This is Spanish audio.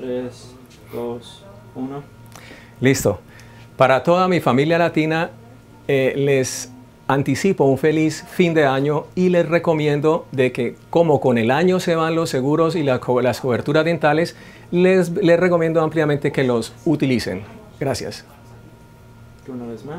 3, 2, 1. Listo. Para toda mi familia latina, eh, les anticipo un feliz fin de año y les recomiendo de que como con el año se van los seguros y las coberturas dentales, les, les recomiendo ampliamente que los utilicen. Gracias. Una vez más.